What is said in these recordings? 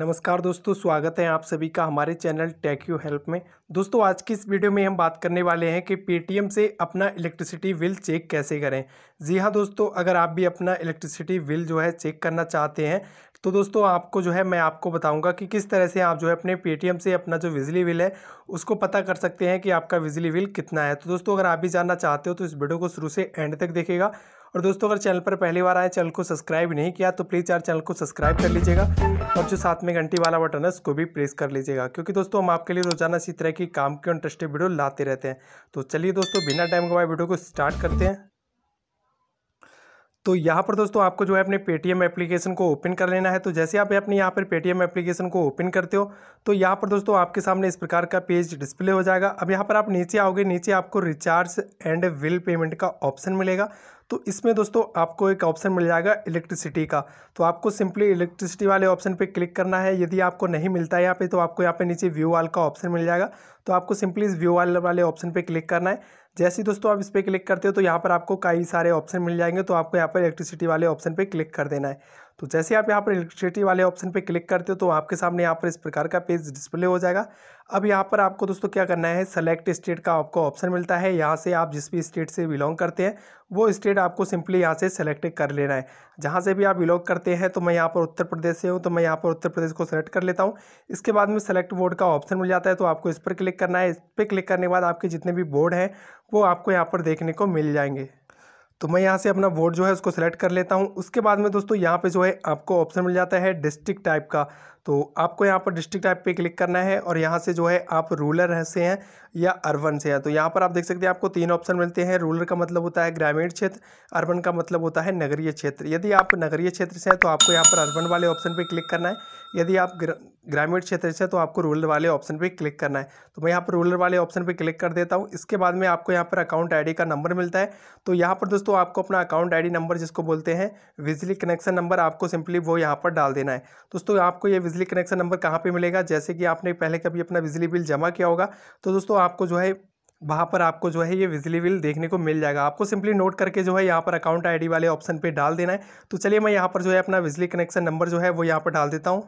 नमस्कार दोस्तों स्वागत है आप सभी का हमारे चैनल टेक यू हेल्प में दोस्तों आज की इस वीडियो में हम बात करने वाले हैं कि पेटीएम से अपना इलेक्ट्रिसिटी बिल चेक कैसे करें जी हाँ दोस्तों अगर आप भी अपना इलेक्ट्रिसिटी बिल जो है चेक करना चाहते हैं तो दोस्तों आपको जो है मैं आपको बताऊंगा कि किस तरह से आप जो है अपने पेटीएम से अपना जो बिजली बिल है उसको पता कर सकते हैं कि आपका बिजली बिल कितना है तो दोस्तों अगर आप भी जानना चाहते हो तो इस वीडियो को शुरू से एंड तक देखेगा और दोस्तों अगर चैनल पर पहली बार आए चैनल को सब्सक्राइब नहीं किया तो प्लीज़ यार चैनल को सब्सक्राइब कर लीजिएगा और जो साथ में घंटी वाला बटन है उसको भी प्रेस कर लीजिएगा क्योंकि दोस्तों हम आपके लिए रोजाना इसी तरह की काम की इंटरेस्टेड वीडियो लाते रहते हैं तो चलिए दोस्तों बिना टाइम गवाए वीडियो को स्टार्ट करते हैं तो यहाँ पर दोस्तों आपको जो है अपने पेटीएम एप्लीकेशन को ओपन कर लेना है तो जैसे आप अपने यहाँ पर पेटीएम एप्लीकेशन को ओपन करते हो तो यहाँ पर दोस्तों आपके सामने इस प्रकार का पेज डिस्प्ले हो जाएगा अब यहाँ पर आप नीचे आओगे नीचे आपको रिचार्ज एंड बिल पेमेंट का ऑप्शन मिलेगा तो इसमें दोस्तों आपको एक ऑप्शन मिल जाएगा इलेक्ट्रिसिटी का तो आपको सिंपली इलेक्ट्रिसिटी वाले ऑप्शन पे क्लिक करना है यदि आपको नहीं मिलता है यहाँ पे तो आपको यहाँ पे नीचे व्यू वाल का ऑप्शन मिल जाएगा तो आपको सिंपली इस व्यू वाल वाले ऑप्शन पे क्लिक करना है जैसे ही दोस्तों आप इस पर क्लिक करते हो तो यहाँ पर आपको कई सारे ऑप्शन मिल जाएंगे तो आपको यहाँ पर इलेक्ट्रिसिटी वाले ऑप्शन पर क्लिक कर देना है तो जैसे आप यहाँ पर इलेक्ट्रिसिटी वाले ऑप्शन पे क्लिक करते हो तो आपके सामने यहाँ पर इस प्रकार का पेज डिस्प्ले हो जाएगा अब यहाँ पर आपको दोस्तों क्या करना है सेलेक्ट स्टेट का आपको ऑप्शन मिलता है यहाँ से आप जिस भी स्टेट से बिलोंग करते हैं वो स्टेट आपको सिंपली यहाँ से सेलेक्ट कर लेना है जहाँ से भी आप बिलोंग करते हैं तो मैं यहाँ पर उत्तर प्रदेश से हूँ तो मैं यहाँ पर उत्तर प्रदेश को सेलेक्ट कर लेता हूँ इसके बाद में सेलेक्ट बोर्ड का ऑप्शन मिल जाता है तो आपको इस पर क्लिक करना है इस पर क्लिक करने के बाद आपके जितने भी बोर्ड हैं वो आपको यहाँ पर देखने को मिल जाएंगे तो मैं यहाँ से अपना वोट जो है उसको सेलेक्ट कर लेता हूँ उसके बाद में दोस्तों यहाँ पे जो है आपको ऑप्शन मिल जाता है डिस्ट्रिक्ट टाइप का तो आपको यहाँ पर डिस्ट्रिक्ट टाइप पे क्लिक करना है और यहाँ से जो है आप रूरल से हैं या अर्बन से हैं तो यहाँ पर आप देख सकते हैं आपको तीन ऑप्शन मिलते हैं रूरल का मतलब होता है ग्रामीण क्षेत्र अर्बन का मतलब होता है नगरीय क्षेत्र यदि आप नगरीय क्षेत्र से हैं तो आपको यहाँ पर अर्बन वाले ऑप्शन पर क्लिक करना है यदि आप ग्रामीण क्षेत्र से तो आपको रूरल वाले ऑप्शन पर क्लिक करना है तो मैं यहाँ पर रूरल वाले ऑप्शन पर क्लिक कर देता हूँ इसके बाद में आपको यहाँ पर अकाउंट आई का नंबर मिलता है तो यहाँ पर दोस्तों आपको अपना अकाउंट आई नंबर जिसको बोलते हैं बिजली कनेक्शन नंबर आपको सिंपली वो यहाँ पर डाल देना है दोस्तों आपको ये बिजली कनेक्शन नंबर कहाँ पे मिलेगा जैसे कि आपने पहले कभी अपना बिजली बिल जमा किया होगा तो दोस्तों आपको जो है वहाँ पर आपको जो है ये बिजली बिल देखने को मिल जाएगा आपको सिंपली नोट करके जो है यहाँ पर अकाउंट आईडी वाले ऑप्शन पे डाल देना है तो चलिए मैं यहाँ पर जो है अपना बिजली कनेक्शन नंबर जो है वो यहाँ पर डाल देता हूँ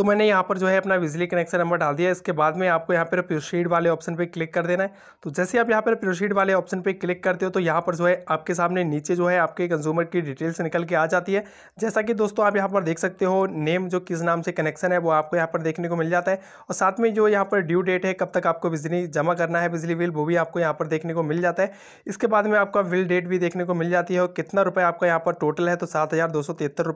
तो मैंने यहाँ पर जो है अपना बिजली कनेक्शन नंबर डाल दिया इसके बाद में आपको यहाँ पर प्रोशीड वाले ऑप्शन पर क्लिक कर देना है तो जैसे आप यहाँ पर प्रोशीड वाले ऑप्शन पर क्लिक करते हो तो यहाँ पर जो है आपके सामने नीचे जो है आपके कंज्यूमर की डिटेल्स निकल के आ जाती है जैसा कि दोस्तों आप यहाँ पर देख सकते हो नेम जो किस नाम से कनेक्शन है वो आपको यहाँ पर देखने को मिल जाता है और साथ में जो यहाँ पर ड्यू डेट है कब तक आपको बिजली जमा करना है बिजली बिल वो भी आपको यहाँ पर देखने को मिल जाता है इसके बाद में आपका बिल डेट भी देखने को मिल जाती है और कितना रुपये आपका यहाँ पर टोटल है तो सात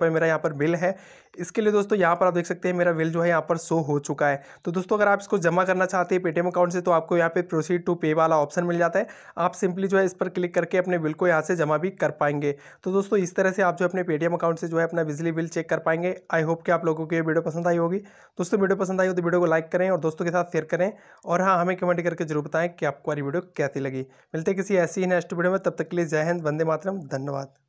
मेरा यहाँ पर बिल है इसके लिए दोस्तों यहाँ पर आप देख सकते हैं मेरा बिल जो है यहाँ पर शो हो चुका है तो दोस्तों अगर आप इसको जमा करना चाहते हैं पेटीएम अकाउंट से तो आपको यहाँ पे प्रोसीड टू पे वाला ऑप्शन मिल जाता है आप सिंपली जो है इस पर क्लिक करके अपने बिल को यहाँ से जमा भी कर पाएंगे तो दोस्तों इस तरह से आप जो अपने पेटीएम अकाउंट से जो है अपना बिजली बिल चेक कर पाएंगे आई होप कि आप लोगों को ये वीडियो पसंद आई होगी दोस्तों वीडियो पसंद आई हो तो वीडियो को लाइक करें और दोस्तों के साथ शेयर करें और हाँ हमें कमेंट करके जरूर बताएं कि आपको हमारी वीडियो कैसी लगी मिलते किसी ऐसी ही नेक्स्ट वीडियो में तब तक के लिए जय हिंद वंदे मातरम धन्यवाद